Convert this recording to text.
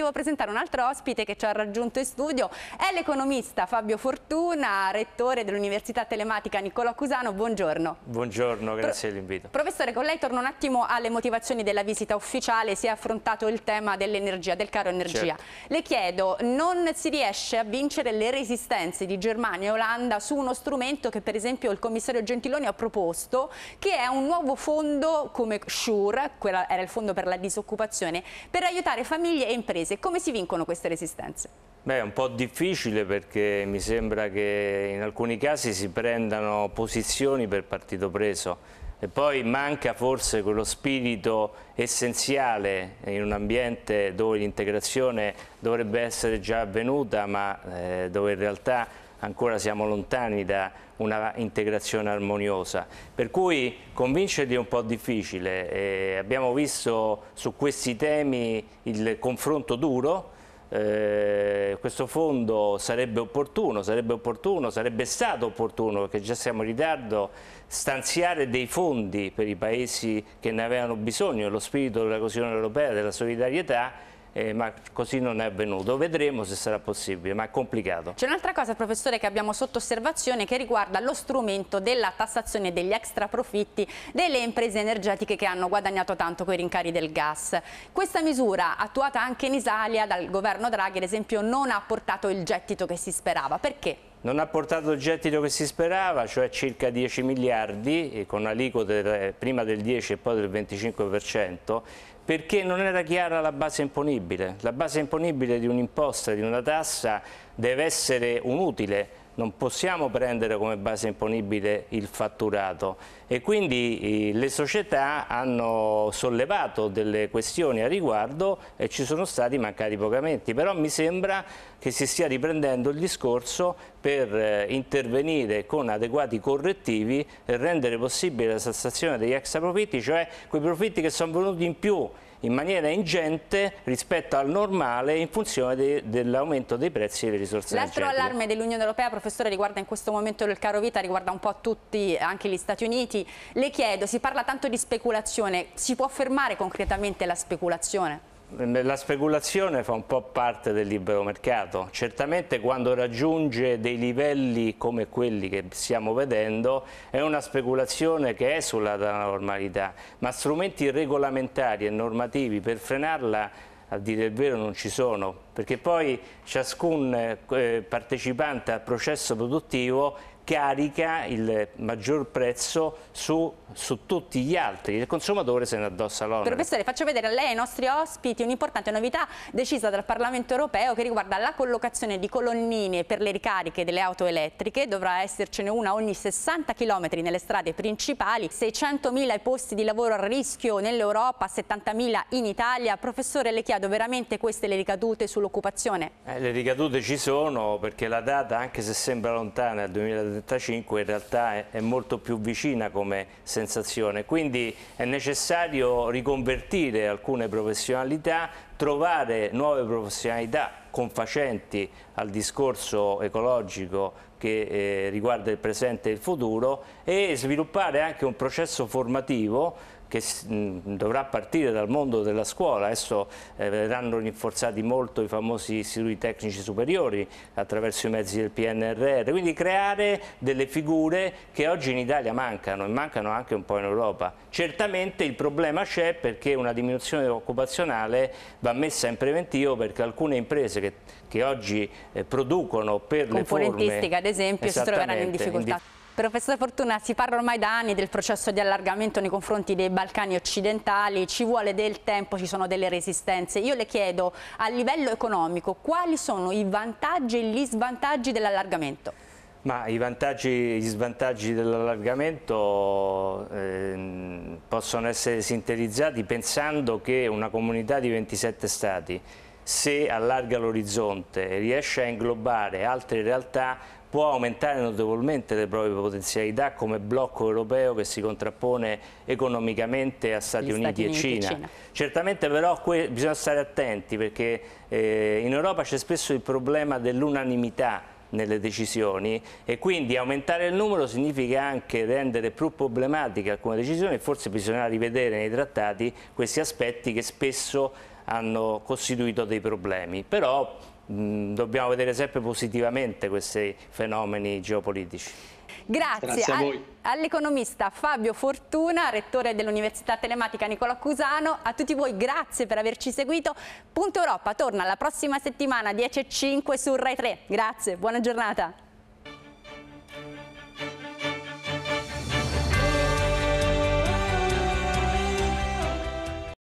devo presentare un altro ospite che ci ha raggiunto in studio, è l'economista Fabio Fortuna, rettore dell'Università Telematica Nicola Cusano, buongiorno. Buongiorno, grazie Pro dell'invito. Professore, con lei torno un attimo alle motivazioni della visita ufficiale, si è affrontato il tema dell'energia, del caro energia. Certo. Le chiedo, non si riesce a vincere le resistenze di Germania e Olanda su uno strumento che per esempio il commissario Gentiloni ha proposto, che è un nuovo fondo come SURE, era il fondo per la disoccupazione, per aiutare famiglie e imprese paese. Come si vincono queste resistenze? Beh, è un po' difficile perché mi sembra che in alcuni casi si prendano posizioni per partito preso e poi manca forse quello spirito essenziale in un ambiente dove l'integrazione dovrebbe essere già avvenuta ma eh, dove in realtà ancora siamo lontani da una integrazione armoniosa. Per cui convincerli è un po' difficile, eh, abbiamo visto su questi temi il confronto duro, eh, questo fondo sarebbe opportuno, sarebbe opportuno, sarebbe stato opportuno, perché già siamo in ritardo, stanziare dei fondi per i paesi che ne avevano bisogno, lo spirito della coesione europea, della solidarietà, eh, ma così non è avvenuto. Vedremo se sarà possibile, ma è complicato. C'è un'altra cosa, professore, che abbiamo sotto osservazione che riguarda lo strumento della tassazione degli extra profitti delle imprese energetiche che hanno guadagnato tanto con i rincari del gas. Questa misura, attuata anche in Italia dal governo Draghi, ad esempio, non ha portato il gettito che si sperava. Perché? non ha portato il gettito che si sperava, cioè circa 10 miliardi, con aliquote prima del 10 e poi del 25%, perché non era chiara la base imponibile. La base imponibile di un'imposta, di una tassa, deve essere un utile, non possiamo prendere come base imponibile il fatturato e quindi eh, le società hanno sollevato delle questioni a riguardo e ci sono stati mancati pagamenti, però mi sembra che si stia riprendendo il discorso per eh, intervenire con adeguati correttivi e rendere possibile la tassazione degli extra profitti, cioè quei profitti che sono venuti in più in maniera ingente rispetto al normale in funzione de dell'aumento dei prezzi delle risorse L'altro allarme dell'Unione Europea, professore, riguarda in questo momento il caro vita, riguarda un po' tutti, anche gli Stati Uniti. Le chiedo, si parla tanto di speculazione, si può fermare concretamente la speculazione? la speculazione fa un po' parte del libero mercato, certamente quando raggiunge dei livelli come quelli che stiamo vedendo è una speculazione che esula dalla normalità, ma strumenti regolamentari e normativi per frenarla a dire il vero non ci sono, perché poi ciascun eh, partecipante al processo produttivo carica il maggior prezzo su, su tutti gli altri, il consumatore se ne addossa l'onere. Professore, faccio vedere a lei e ai nostri ospiti un'importante novità decisa dal Parlamento europeo che riguarda la collocazione di colonnine per le ricariche delle auto elettriche, dovrà essercene una ogni 60 km nelle strade principali, 600.000 posti di lavoro a rischio nell'Europa, 70.000 in Italia. Professore, le chiedo veramente queste le ricadute sul sull'occupazione? Eh, le ricadute ci sono perché la data, anche se sembra lontana, il 2035, in realtà è, è molto più vicina come sensazione. Quindi è necessario riconvertire alcune professionalità, trovare nuove professionalità confacenti al discorso ecologico che eh, riguarda il presente e il futuro e sviluppare anche un processo formativo che dovrà partire dal mondo della scuola, adesso eh, verranno rinforzati molto i famosi istituti tecnici superiori attraverso i mezzi del PNRR, quindi creare delle figure che oggi in Italia mancano e mancano anche un po' in Europa. Certamente il problema c'è perché una diminuzione occupazionale va messa in preventivo perché alcune imprese che, che oggi eh, producono per le forme... Componentistica ad esempio si troveranno in difficoltà. In dif Professor Fortuna, si parla ormai da anni del processo di allargamento nei confronti dei Balcani occidentali, ci vuole del tempo, ci sono delle resistenze. Io le chiedo, a livello economico, quali sono i vantaggi e gli svantaggi dell'allargamento? Ma i vantaggi e gli svantaggi dell'allargamento eh, possono essere sintetizzati pensando che una comunità di 27 stati se allarga l'orizzonte e riesce a inglobare altre realtà può aumentare notevolmente le proprie potenzialità come blocco europeo che si contrappone economicamente a Stati, Uniti, Stati Uniti, e Cina. Cina. Certamente però bisogna stare attenti perché eh, in Europa c'è spesso il problema dell'unanimità nelle decisioni e quindi aumentare il numero significa anche rendere più problematiche alcune decisioni e forse bisognerà rivedere nei trattati questi aspetti che spesso hanno costituito dei problemi. Però Mm, dobbiamo vedere sempre positivamente questi fenomeni geopolitici. Grazie, Grazie all'economista Fabio Fortuna, rettore dell'Università Telematica Nicola Cusano. A tutti voi grazie per averci seguito. Punto Europa torna la prossima settimana 10.05 su Rai 3. Grazie, buona giornata.